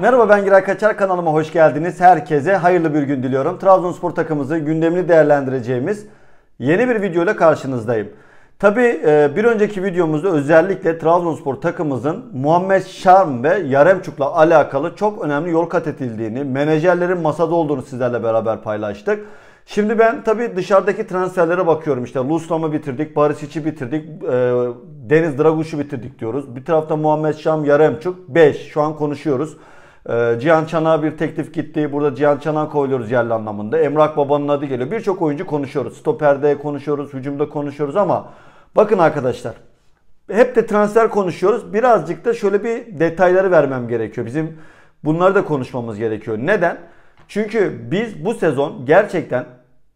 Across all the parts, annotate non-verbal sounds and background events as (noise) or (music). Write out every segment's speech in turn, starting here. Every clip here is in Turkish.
Merhaba ben Giray Kaçar kanalıma hoş geldiniz. Herkese hayırlı bir gün diliyorum. Trabzonspor takımımızı gündemini değerlendireceğimiz yeni bir video ile karşınızdayım. Tabi e, bir önceki videomuzda özellikle Trabzonspor takımımızın Muhammed Şarm ve Yaremçuk'la alakalı çok önemli yol kat edildiğini, menajerlerin masada olduğunu sizlerle beraber paylaştık. Şimdi ben tabi dışarıdaki transferlere bakıyorum işte Luslam'ı bitirdik, Barisic'i bitirdik, e, Deniz Draguş'u bitirdik diyoruz. Bir tarafta Muhammed Şam, Yaremçuk 5 şu an konuşuyoruz. Ee, Cihan Çanak'a bir teklif gitti. Burada Cihan Çanak koyuyoruz yerli anlamında. Emrak Baba'nın adı geliyor. Birçok oyuncu konuşuyoruz. Stoperde konuşuyoruz, hücumda konuşuyoruz ama bakın arkadaşlar. Hep de transfer konuşuyoruz. Birazcık da şöyle bir detayları vermem gerekiyor. Bizim bunları da konuşmamız gerekiyor. Neden? Çünkü biz bu sezon gerçekten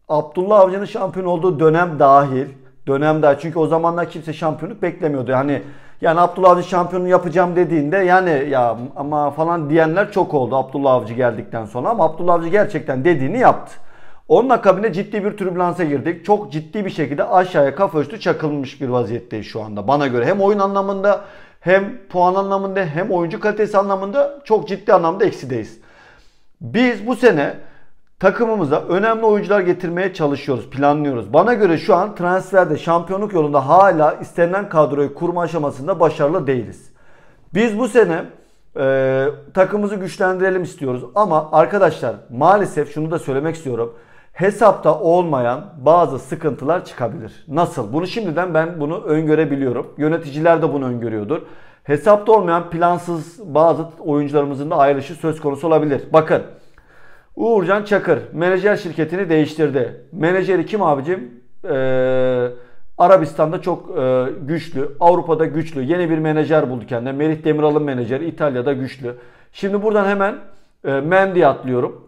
Abdullah Avcı'nın şampiyon olduğu dönem dahil dönem daha çünkü o zamanlar kimse şampiyonluk beklemiyordu. Yani yani Abdullah Avcı şampiyonu yapacağım dediğinde yani ya ama falan diyenler çok oldu Abdullah Avcı geldikten sonra ama Abdullah Avcı gerçekten dediğini yaptı. Onun akabinde ciddi bir türbülansa girdik. Çok ciddi bir şekilde aşağıya kafa üstü çakılmış bir vaziyetteyiz şu anda bana göre. Hem oyun anlamında hem puan anlamında hem oyuncu kalitesi anlamında çok ciddi anlamda eksideyiz. Biz bu sene takımımıza önemli oyuncular getirmeye çalışıyoruz, planlıyoruz. Bana göre şu an transferde şampiyonluk yolunda hala istenilen kadroyu kurma aşamasında başarılı değiliz. Biz bu sene e, takımımızı güçlendirelim istiyoruz ama arkadaşlar maalesef şunu da söylemek istiyorum. Hesapta olmayan bazı sıkıntılar çıkabilir. Nasıl? Bunu şimdiden ben bunu öngörebiliyorum. Yöneticiler de bunu öngörüyordur. Hesapta olmayan plansız bazı oyuncularımızın da ayrılışı söz konusu olabilir. Bakın Uğurcan Çakır menajer şirketini değiştirdi. Menajeri kim abicim? Ee, Arabistan'da çok e, güçlü, Avrupa'da güçlü. Yeni bir menajer buldu kendine. Merih Demiral'ın menajeri İtalya'da güçlü. Şimdi buradan hemen e, Mendy'ye atlıyorum.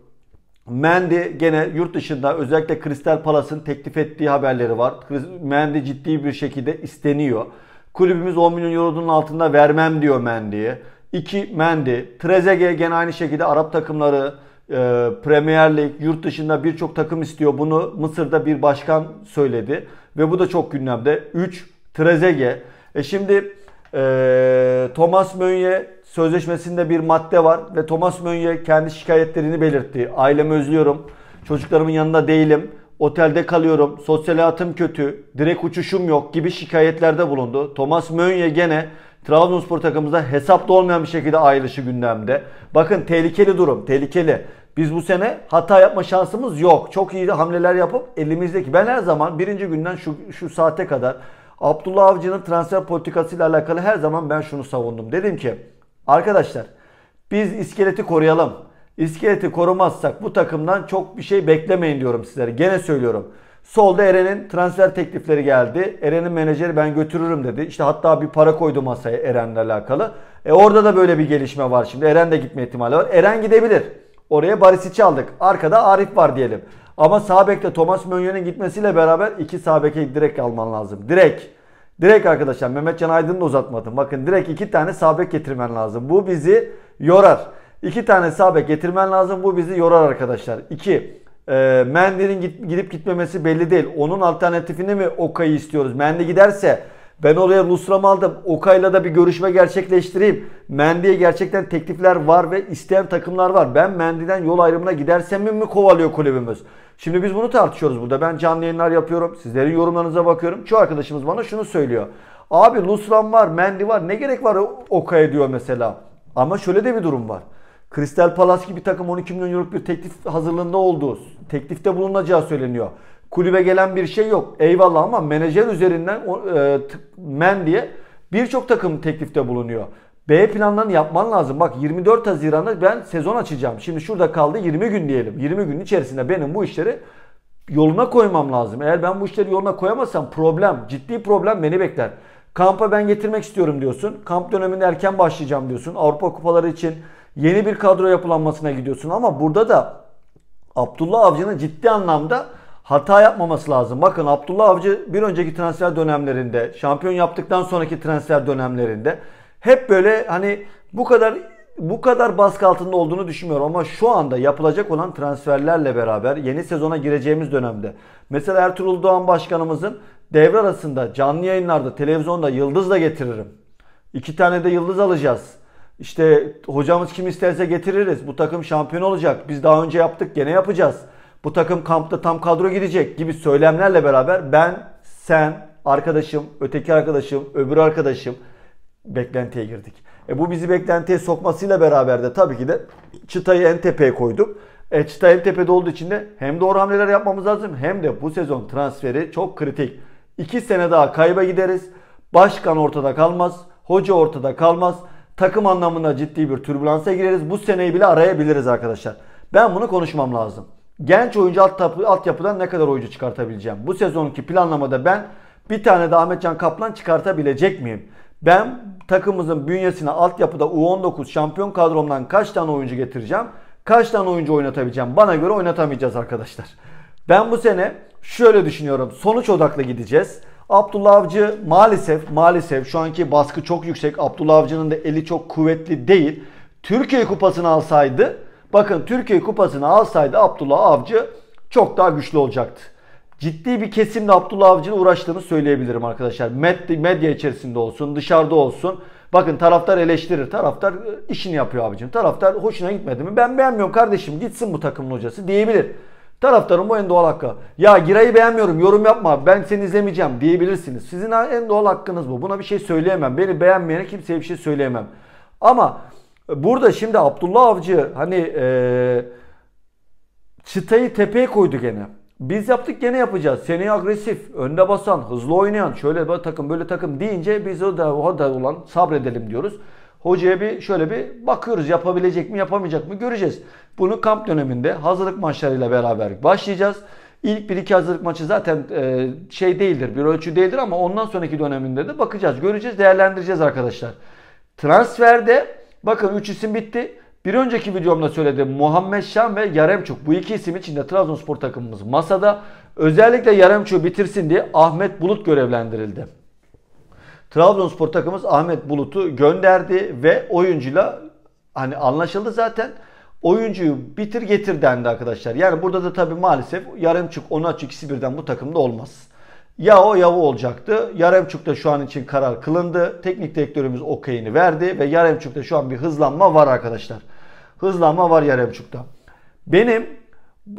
Mendy gene yurt dışında özellikle Crystal Palace'ın teklif ettiği haberleri var. Mendy ciddi bir şekilde isteniyor. Kulübümüz 10 milyon euronun altında vermem diyor Mendy'ye. 2 Mendy. Trezeguet gene aynı şekilde Arap takımları, e, Premier Lig, yurt dışında birçok takım istiyor. Bunu Mısır'da bir başkan söyledi ve bu da çok gündemde. 3. Trezege. E şimdi e, Thomas Mönye sözleşmesinde bir madde var ve Thomas Mönye kendi şikayetlerini belirtti. Ailemi özlüyorum, çocuklarımın yanında değilim, otelde kalıyorum, sosyal hayatım kötü, direkt uçuşum yok gibi şikayetlerde bulundu. Thomas Mönye gene Trabzonspor takımımızda hesapta olmayan bir şekilde ayrılışı gündemde. Bakın tehlikeli durum, tehlikeli. Biz bu sene hata yapma şansımız yok. Çok iyi hamleler yapıp elimizdeki. Ben her zaman birinci günden şu, şu saate kadar Abdullah Avcı'nın transfer politikasıyla alakalı her zaman ben şunu savundum. Dedim ki arkadaşlar biz iskeleti koruyalım. İskeleti korumazsak bu takımdan çok bir şey beklemeyin diyorum sizlere. Gene söylüyorum. Solda Eren'in transfer teklifleri geldi. Eren'in menajeri ben götürürüm dedi. İşte hatta bir para koydu masaya Eren'le alakalı. E orada da böyle bir gelişme var şimdi. Eren de gitme ihtimali var. Eren gidebilir. Oraya Barisic'i aldık. Arkada Arif var diyelim. Ama sağ Thomas Mönyon'un gitmesiyle beraber iki sağ direkt alman lazım. Direkt. Direkt arkadaşlar Mehmetcan Aydın'ı da uzatmadım. Bakın direkt iki tane sağ getirmen lazım. Bu bizi yorar. İki tane sağ getirmen lazım. Bu bizi yorar arkadaşlar. İki e, Mendy'nin git, gidip gitmemesi belli değil. Onun alternatifini mi Okay'ı istiyoruz? Mendy giderse ben oraya Lusram aldım. Okay'la da bir görüşme gerçekleştireyim. Mendy'ye gerçekten teklifler var ve isteyen takımlar var. Ben Mendy'den yol ayrımına gidersem mi, mi kovalıyor kulübümüz? Şimdi biz bunu tartışıyoruz burada. Ben canlı yayınlar yapıyorum. Sizlerin yorumlarınıza bakıyorum. Çoğu arkadaşımız bana şunu söylüyor. Abi Lusram var, Mendy var. Ne gerek var Okay'a diyor mesela. Ama şöyle de bir durum var. Crystal Palace gibi takım 12 milyon euroluk bir teklif hazırlığında olduğu, teklifte bulunacağı söyleniyor. Kulübe gelen bir şey yok. Eyvallah ama menajer üzerinden e, men diye birçok takım teklifte bulunuyor. B planlarını yapman lazım. Bak 24 Haziran'da ben sezon açacağım. Şimdi şurada kaldı 20 gün diyelim. 20 gün içerisinde benim bu işleri yoluna koymam lazım. Eğer ben bu işleri yoluna koyamazsam problem, ciddi problem beni bekler. Kampa ben getirmek istiyorum diyorsun. Kamp döneminde erken başlayacağım diyorsun. Avrupa kupaları için Yeni bir kadro yapılanmasına gidiyorsun ama burada da Abdullah Avcı'nın ciddi anlamda hata yapmaması lazım. Bakın Abdullah Avcı bir önceki transfer dönemlerinde, şampiyon yaptıktan sonraki transfer dönemlerinde hep böyle hani bu kadar bu kadar baskı altında olduğunu düşünmüyorum ama şu anda yapılacak olan transferlerle beraber yeni sezona gireceğimiz dönemde mesela Ertuğrul Doğan başkanımızın devre arasında canlı yayınlarda televizyonda yıldızla getiririm. İki tane de yıldız alacağız işte hocamız kim isterse getiririz. Bu takım şampiyon olacak. Biz daha önce yaptık gene yapacağız. Bu takım kampta tam kadro gidecek gibi söylemlerle beraber ben, sen, arkadaşım, öteki arkadaşım, öbür arkadaşım beklentiye girdik. E bu bizi beklentiye sokmasıyla beraber de tabii ki de çıtayı en tepeye koyduk. E çıta en tepede olduğu için de hem doğru hamleler yapmamız lazım hem de bu sezon transferi çok kritik. 2 sene daha kayba gideriz. Başkan ortada kalmaz. Hoca ortada kalmaz takım anlamında ciddi bir türbülansa gireriz. Bu seneyi bile arayabiliriz arkadaşlar. Ben bunu konuşmam lazım. Genç oyuncu alt altyapıdan ne kadar oyuncu çıkartabileceğim? Bu sezonki planlamada ben bir tane de Ahmetcan Kaplan çıkartabilecek miyim? Ben takımımızın bünyesine altyapıda U19 şampiyon kadromdan kaç tane oyuncu getireceğim? Kaç tane oyuncu oynatabileceğim? Bana göre oynatamayacağız arkadaşlar. Ben bu sene şöyle düşünüyorum. Sonuç odaklı gideceğiz. Abdullah Avcı maalesef maalesef şu anki baskı çok yüksek. Abdullah Avcı'nın da eli çok kuvvetli değil. Türkiye Kupası'nı alsaydı bakın Türkiye Kupası'nı alsaydı Abdullah Avcı çok daha güçlü olacaktı. Ciddi bir kesimle Abdullah Avcı'nın uğraştığını söyleyebilirim arkadaşlar. Med medya içerisinde olsun, dışarıda olsun. Bakın taraftar eleştirir. Taraftar e, işini yapıyor abicim. Taraftar hoşuna gitmedi mi? Ben beğenmiyorum kardeşim gitsin bu takımın hocası diyebilir. Taraftarın bu en doğal hakkı. Ya Giray'ı beğenmiyorum yorum yapma ben seni izlemeyeceğim diyebilirsiniz. Sizin en doğal hakkınız bu. Buna bir şey söyleyemem. Beni beğenmeyene kimseye bir şey söyleyemem. Ama e, burada şimdi Abdullah Avcı hani ee, çıtayı tepeye koydu gene. Biz yaptık gene yapacağız. Seni agresif, önde basan, hızlı oynayan, şöyle böyle takım böyle takım deyince biz o da o da ulan sabredelim diyoruz. Hocaya bir şöyle bir bakıyoruz yapabilecek mi yapamayacak mı göreceğiz. Bunu kamp döneminde hazırlık maçlarıyla beraber başlayacağız. İlk bir iki hazırlık maçı zaten e, şey değildir bir ölçü değildir ama ondan sonraki döneminde de bakacağız göreceğiz değerlendireceğiz arkadaşlar. Transferde bakın 3 isim bitti. Bir önceki videomda söyledim Muhammed Şan ve Yaremçuk. Bu iki isim için de Trabzonspor takımımız masada. Özellikle Yaremçuk'u bitirsin diye Ahmet Bulut görevlendirildi. Trabzonspor takımımız Ahmet Bulut'u gönderdi ve oyuncuyla hani anlaşıldı zaten. Oyuncuyu bitir getir dendi arkadaşlar. Yani burada da tabii maalesef Yaremçuk, Onaçuk ikisi birden bu takımda olmaz. Ya o ya o olacaktı. Yaremçuk da şu an için karar kılındı. Teknik direktörümüz okeyini verdi ve Yaremçuk'ta şu an bir hızlanma var arkadaşlar. Hızlanma var Yaremçuk'ta. Benim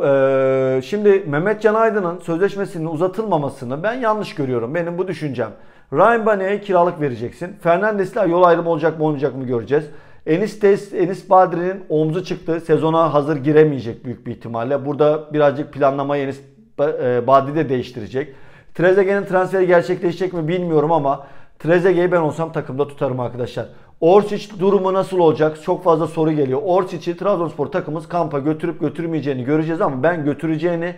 e, şimdi Mehmet Can Aydın'ın sözleşmesinin uzatılmamasını ben yanlış görüyorum. Benim bu düşüncem. Ryan Bane'ye kiralık vereceksin. Fernandes'le yol ayrımı olacak mı olmayacak mı göreceğiz. Enis, Tes, Enis Badri'nin omzu çıktı. Sezona hazır giremeyecek büyük bir ihtimalle. Burada birazcık planlamayı Enis e, Badri de değiştirecek. Trezeguet'in transferi gerçekleşecek mi bilmiyorum ama Trezeguet'i ben olsam takımda tutarım arkadaşlar. Orsic durumu nasıl olacak? Çok fazla soru geliyor. Orsic'i Trabzonspor takımımız kampa götürüp götürmeyeceğini göreceğiz ama ben götüreceğini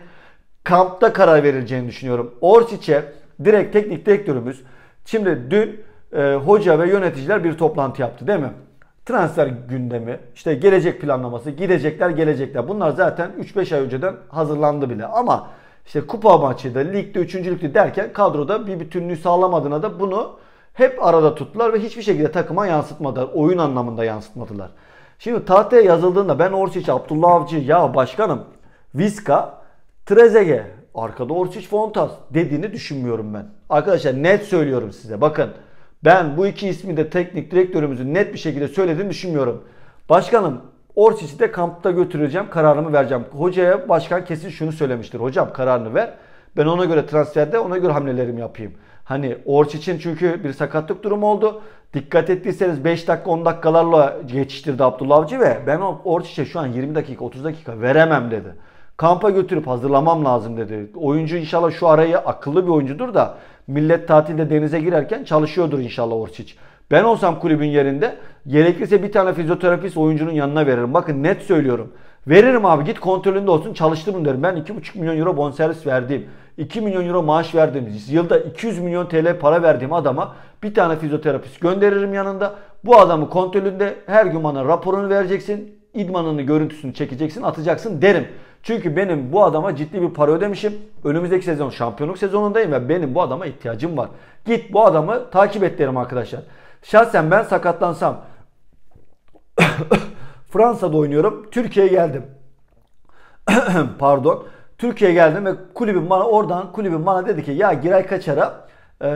kampta karar verileceğini düşünüyorum. Orsic'e direkt teknik direktörümüz Şimdi dün e, hoca ve yöneticiler bir toplantı yaptı değil mi? Transfer gündemi, işte gelecek planlaması, gidecekler gelecekler. Bunlar zaten 3-5 ay önceden hazırlandı bile. Ama işte kupa maçı da, ligde, üçüncülükte derken kadroda bir bütünlüğü sağlamadığına da bunu hep arada tuttular ve hiçbir şekilde takıma yansıtmadılar. Oyun anlamında yansıtmadılar. Şimdi tahtaya yazıldığında ben Orsic, Abdullah Avcı, ya başkanım Viska, Trezege arkada Orsic Fontas dediğini düşünmüyorum ben. Arkadaşlar net söylüyorum size bakın. Ben bu iki ismi de teknik direktörümüzün net bir şekilde söylediğini düşünmüyorum. Başkanım Orsic'i de kampta götüreceğim. Kararımı vereceğim. Hocaya başkan kesin şunu söylemiştir. Hocam kararını ver. Ben ona göre transferde ona göre hamlelerimi yapayım. Hani Orsic'in çünkü bir sakatlık durumu oldu. Dikkat ettiyseniz 5 dakika 10 dakikalarla geçiştirdi Abdullah Avcı ve ben Orsic'e şu an 20 dakika 30 dakika veremem dedi kampa götürüp hazırlamam lazım dedi. Oyuncu inşallah şu arayı akıllı bir oyuncudur da millet tatilde denize girerken çalışıyordur inşallah Orsic. Ben olsam kulübün yerinde gerekirse bir tane fizyoterapist oyuncunun yanına veririm. Bakın net söylüyorum. Veririm abi git kontrolünde olsun çalıştırın derim. Ben 2,5 milyon euro bonservis verdiğim, 2 milyon euro maaş verdiğim, yılda 200 milyon TL para verdiğim adama bir tane fizyoterapist gönderirim yanında. Bu adamı kontrolünde her gün bana raporunu vereceksin, idmanını görüntüsünü çekeceksin, atacaksın derim. Çünkü benim bu adama ciddi bir para ödemişim. Önümüzdeki sezon şampiyonluk sezonundayım ve benim bu adama ihtiyacım var. Git bu adamı takip et derim arkadaşlar. Şahsen ben sakatlansam (coughs) Fransa'da oynuyorum. Türkiye'ye geldim. (coughs) Pardon. Türkiye'ye geldim ve kulübüm bana oradan kulübüm bana dedi ki ya Giray Kaçar'a e,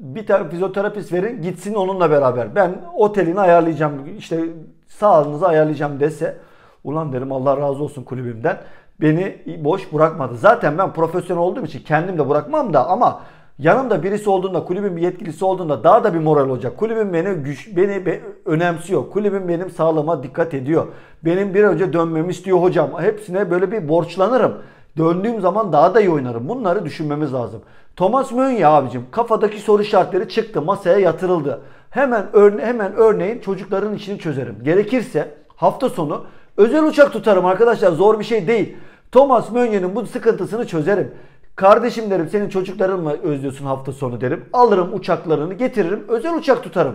bir tane fizyoterapist verin gitsin onunla beraber. Ben otelini ayarlayacağım işte sağlığınızı ayarlayacağım dese Ulan derim Allah razı olsun kulübümden. Beni boş bırakmadı. Zaten ben profesyonel olduğum için kendim de bırakmam da ama yanımda birisi olduğunda, kulübün bir yetkilisi olduğunda daha da bir moral olacak. Kulübüm beni güç beni be, önemsiyor. Kulübüm benim sağlama dikkat ediyor. Benim bir önce dönmemi istiyor hocam. Hepsine böyle bir borçlanırım. Döndüğüm zaman daha da iyi oynarım. Bunları düşünmemiz lazım. Thomas Mönye abicim kafadaki soru işaretleri çıktı. Masaya yatırıldı. Hemen örne hemen örneğin çocukların işini çözerim. Gerekirse hafta sonu Özel uçak tutarım arkadaşlar zor bir şey değil. Thomas Mönye'nin bu sıkıntısını çözerim. Kardeşim derim senin çocukların mı özlüyorsun hafta sonu derim. Alırım uçaklarını getiririm özel uçak tutarım.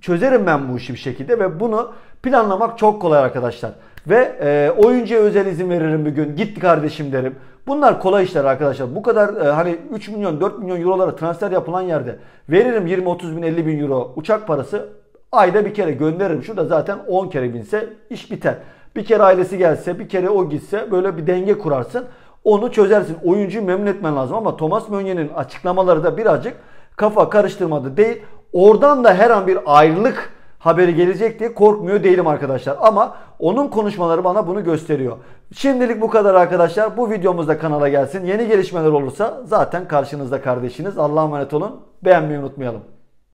Çözerim ben bu işi bir şekilde ve bunu planlamak çok kolay arkadaşlar. Ve e, oyuncuya özel izin veririm bir gün. Git kardeşim derim. Bunlar kolay işler arkadaşlar. Bu kadar e, hani 3 milyon 4 milyon eurolara transfer yapılan yerde veririm 20-30 bin 50 bin euro uçak parası. Ayda bir kere gönderirim. Şurada zaten 10 kere binse iş biter. Bir kere ailesi gelse, bir kere o gitse böyle bir denge kurarsın. Onu çözersin. Oyuncuyu memnun etmen lazım ama Thomas Mönye'nin açıklamaları da birazcık kafa karıştırmadı değil. Oradan da her an bir ayrılık haberi gelecek diye korkmuyor değilim arkadaşlar. Ama onun konuşmaları bana bunu gösteriyor. Şimdilik bu kadar arkadaşlar. Bu videomuz da kanala gelsin. Yeni gelişmeler olursa zaten karşınızda kardeşiniz. Allah'a emanet olun. Beğenmeyi unutmayalım.